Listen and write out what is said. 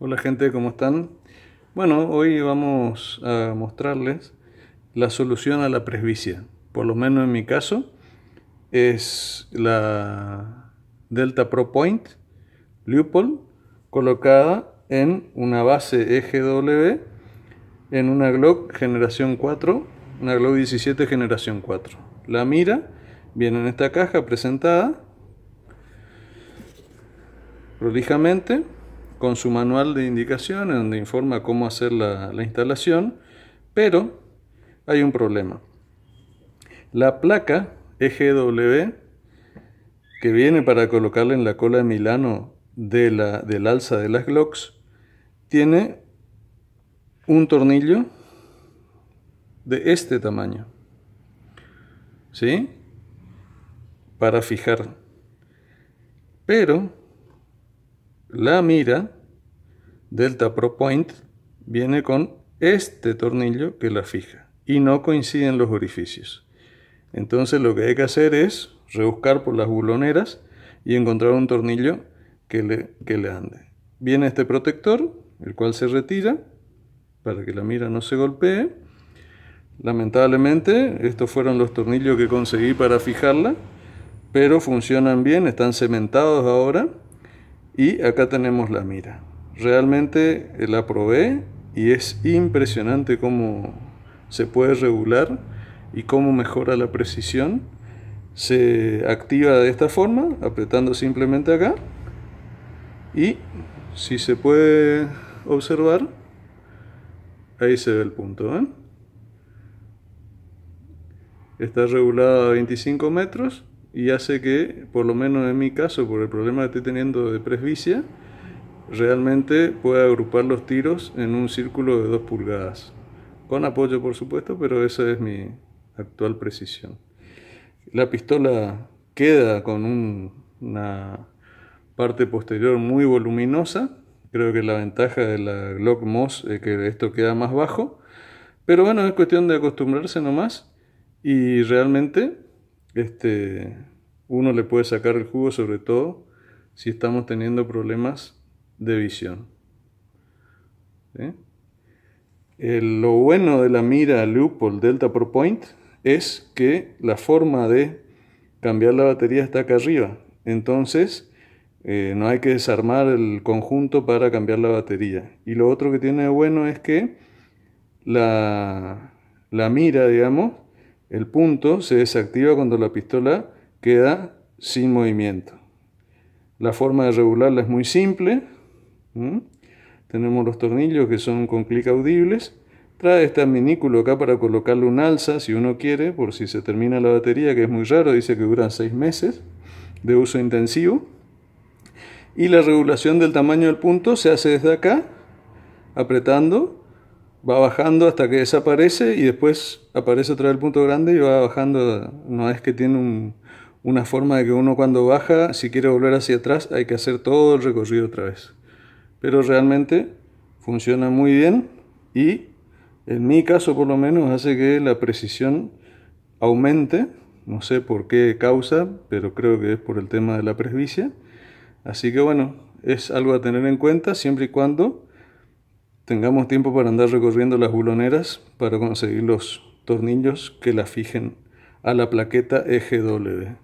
Hola gente, ¿cómo están? Bueno, hoy vamos a mostrarles la solución a la presbicia. Por lo menos en mi caso es la Delta Pro Point Leupold colocada en una base EGW en una Glock generación 4, una Glock 17 generación 4. La mira viene en esta caja presentada prolijamente con su manual de indicaciones donde informa cómo hacer la, instalación, pero hay un problema. La placa EGW que viene para colocarla en la cola de Milano de la, del alza de las Glocks tiene un tornillo de este tamaño. ¿Sí? Para fijar. Pero la mira Delta Pro Point viene con este tornillo que la fija y no coinciden los orificios. Entonces lo que hay que hacer es rebuscar por las buloneras y encontrar un tornillo que le, que le ande. Viene este protector, el cual se retira para que la mira no se golpee. Lamentablemente, estos fueron los tornillos que conseguí para fijarla, pero funcionan bien, están cementados ahora. Y acá tenemos la mira. Realmente eh, la probé y es impresionante cómo se puede regular y cómo mejora la precisión. Se activa de esta forma, apretando simplemente acá. Y si se puede observar, ahí se ve el punto. Está regulado a 25 metros y hace que, por lo menos en mi caso, por el problema que estoy teniendo de presbicia, realmente pueda agrupar los tiros en un círculo de 2 pulgadas. Con apoyo, por supuesto, pero esa es mi actual precisión. La pistola queda con una parte posterior muy voluminosa. Creo que la ventaja de la Glock Moss es que esto queda más bajo. Pero bueno, es cuestión de acostumbrarse nomás. Y realmente, este, uno le puede sacar el jugo sobre todo si estamos teniendo problemas de visión. lo bueno de la mira Leupold Delta Pro Point es que la forma de cambiar la batería está acá arriba. Entonces, eh, no hay que desarmar el conjunto para cambiar la batería. Y lo otro que tiene de bueno es que la, la mira, digamos, el punto se desactiva cuando la pistola queda sin movimiento. La forma de regularla es muy simple. Tenemos los tornillos que son con clic audibles. Trae este minículo acá para colocarle un alza si uno quiere, por si se termina la batería, que es muy raro, dice que duran 6 meses de uso intensivo. Y la regulación del tamaño del punto se hace desde acá, apretando, va bajando hasta que desaparece y después aparece otra vez el punto grande y va bajando. una vez que tiene un, una forma de que uno cuando baja, si quiere volver hacia atrás, hay que hacer todo el recorrido otra vez. Pero realmente funciona muy bien y en mi caso por lo menos hace que la precisión aumente, no sé por qué causa, pero creo que es por el tema de la presbicia. Así que bueno, es algo a tener en cuenta siempre y cuando tengamos tiempo para andar recorriendo las buloneras para conseguir los tornillos que la fijen a la plaqueta EGW.